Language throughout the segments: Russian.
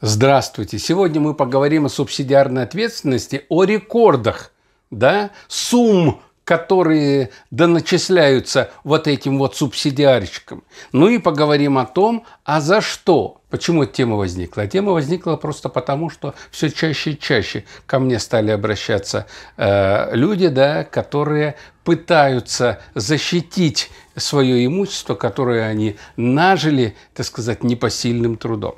Здравствуйте! Сегодня мы поговорим о субсидиарной ответственности, о рекордах, да, сумм, которые доначисляются вот этим вот субсидиарщикам. Ну и поговорим о том, а за что? Почему эта тема возникла? Тема возникла просто потому, что все чаще и чаще ко мне стали обращаться э, люди, да, которые пытаются защитить свое имущество, которое они нажили, так сказать, непосильным трудом.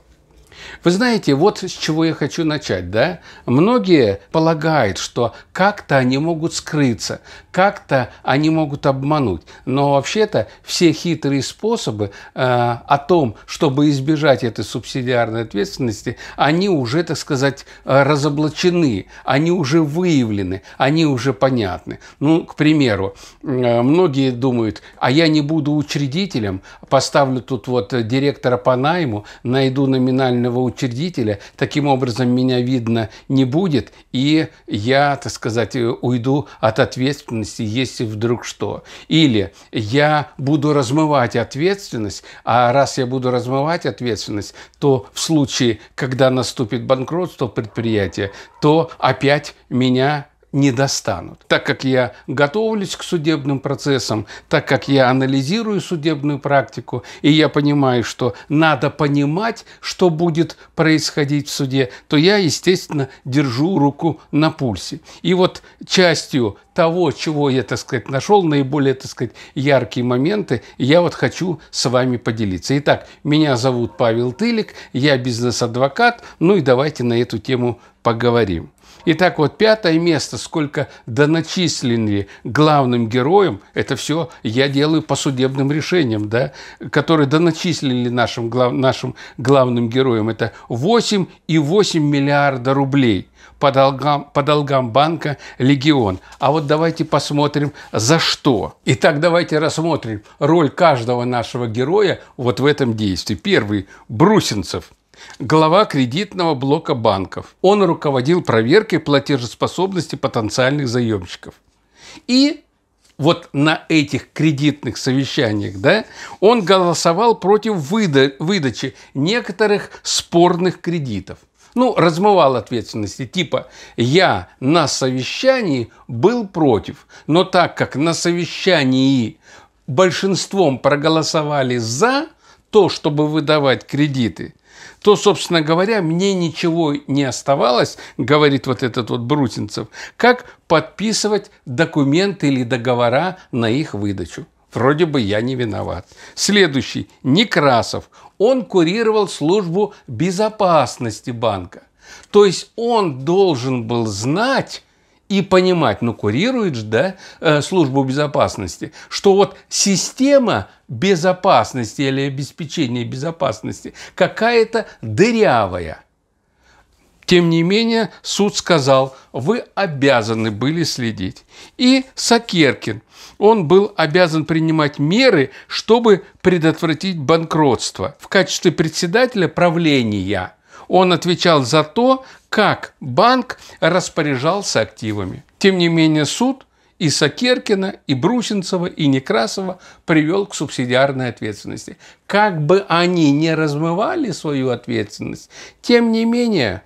Вы знаете, вот с чего я хочу начать, да? Многие полагают, что как-то они могут скрыться, как-то они могут обмануть. Но вообще-то все хитрые способы э, о том, чтобы избежать этой субсидиарной ответственности, они уже, так сказать, э, разоблачены, они уже выявлены, они уже понятны. Ну, к примеру, э, многие думают, а я не буду учредителем, поставлю тут вот директора по найму, найду номинальную генерального учредителя, таким образом меня видно не будет, и я, так сказать, э, уйду от ответственности, если вдруг что. Или я буду размывать ответственность, а раз я буду размывать ответственность, то в случае, когда наступит банкротство предприятия, то опять меня не достанут. Так как я готовлюсь к судебным процессам, так как я анализирую судебную практику, и я понимаю, что надо понимать, что будет происходить в суде, то я, естественно, держу руку на пульсе. И вот частью того, чего я, так сказать, нашел, наиболее, так сказать, яркие моменты, я вот хочу с вами поделиться. Итак, меня зовут Павел Тылик, я бизнес-адвокат, ну и давайте на эту тему поговорим. Итак, вот пятое место, сколько доначислили главным героям, это все я делаю по судебным решениям, да, которые доначислили нашим, глав, нашим главным героям. Это 8,8 миллиарда рублей по долгам, по долгам банка «Легион». А вот давайте посмотрим, за что. Итак, давайте рассмотрим роль каждого нашего героя вот в этом действии. Первый – Брусинцев – глава кредитного блока банков. Он руководил проверкой платежеспособности потенциальных заемщиков. И вот на этих кредитных совещаниях, да, он голосовал против выда выдачи некоторых спорных кредитов. Ну, размывал ответственности, типа «я на совещании был против, но так как на совещании большинством проголосовали за то, чтобы выдавать кредиты, то, собственно говоря, мне ничего не оставалось, говорит вот этот вот Брутинцев, как подписывать документы или договора на их выдачу. Вроде бы я не виноват. Следующий. Некрасов. Он курировал службу безопасности банка. То есть он должен был знать, и понимать, ну, курирует же, да, э, службу безопасности, что вот система безопасности или обеспечения безопасности какая-то дырявая. Тем не менее, суд сказал, вы обязаны были следить. И Сакеркин, он был обязан принимать меры, чтобы предотвратить банкротство в качестве председателя правления – он отвечал за то, как банк распоряжался активами. Тем не менее, суд и Сакеркина, и Брусинцева, и Некрасова привел к субсидиарной ответственности. Как бы они не размывали свою ответственность, тем не менее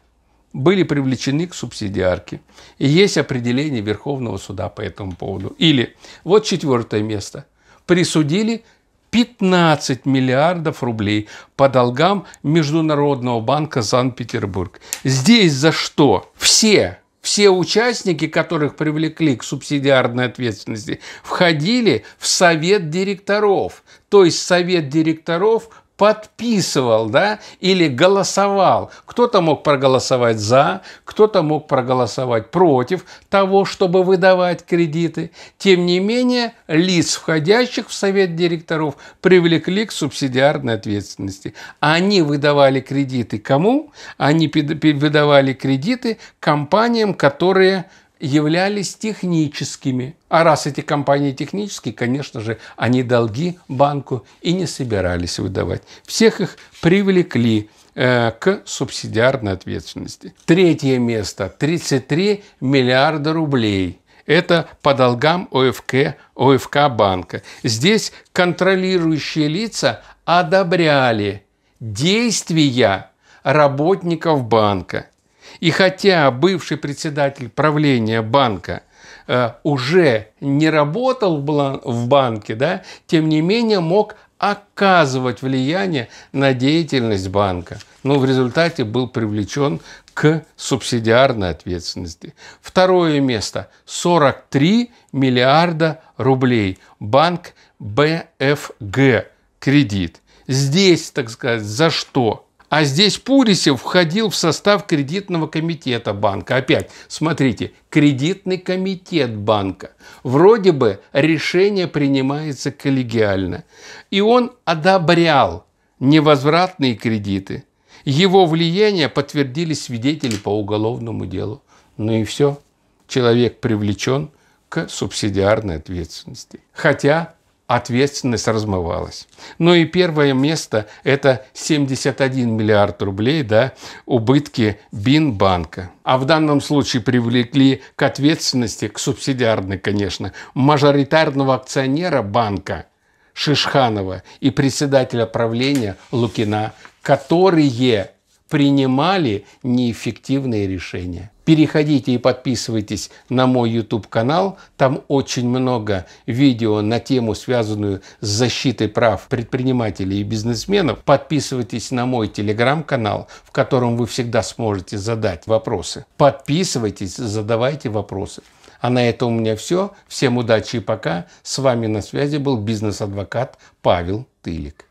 были привлечены к субсидиарке. И есть определение Верховного суда по этому поводу. Или вот четвертое место. Присудили 15 миллиардов рублей по долгам Международного банка Санкт-Петербург. Здесь за что? Все все участники, которых привлекли к субсидиарной ответственности, входили в совет директоров. То есть совет директоров подписывал, да, или голосовал. Кто-то мог проголосовать за, кто-то мог проголосовать против того, чтобы выдавать кредиты. Тем не менее, лиц, входящих в совет директоров, привлекли к субсидиарной ответственности. Они выдавали кредиты кому? Они выдавали кредиты компаниям, которые являлись техническими. А раз эти компании технические, конечно же, они долги банку и не собирались выдавать. Всех их привлекли э, к субсидиарной ответственности. Третье место – 33 миллиарда рублей. Это по долгам ОФК, ОФК банка. Здесь контролирующие лица одобряли действия работников банка. И хотя бывший председатель правления банка э, уже не работал в банке, да, тем не менее мог оказывать влияние на деятельность банка. Но в результате был привлечен к субсидиарной ответственности. Второе место – 43 миллиарда рублей. Банк БФГ кредит. Здесь, так сказать, за что? А здесь Пурисев входил в состав кредитного комитета банка. Опять, смотрите, кредитный комитет банка. Вроде бы решение принимается коллегиально. И он одобрял невозвратные кредиты. Его влияние подтвердили свидетели по уголовному делу. Ну и все. Человек привлечен к субсидиарной ответственности. Хотя ответственность размывалась. Ну и первое место – это 71 миллиард рублей да, убытки Бинбанка. А в данном случае привлекли к ответственности, к субсидиарной, конечно, мажоритарного акционера банка Шишханова и председателя правления Лукина, которые принимали неэффективные решения. Переходите и подписывайтесь на мой YouTube-канал. Там очень много видео на тему, связанную с защитой прав предпринимателей и бизнесменов. Подписывайтесь на мой Telegram канал в котором вы всегда сможете задать вопросы. Подписывайтесь, задавайте вопросы. А на этом у меня все. Всем удачи и пока. С вами на связи был бизнес-адвокат Павел Тылик.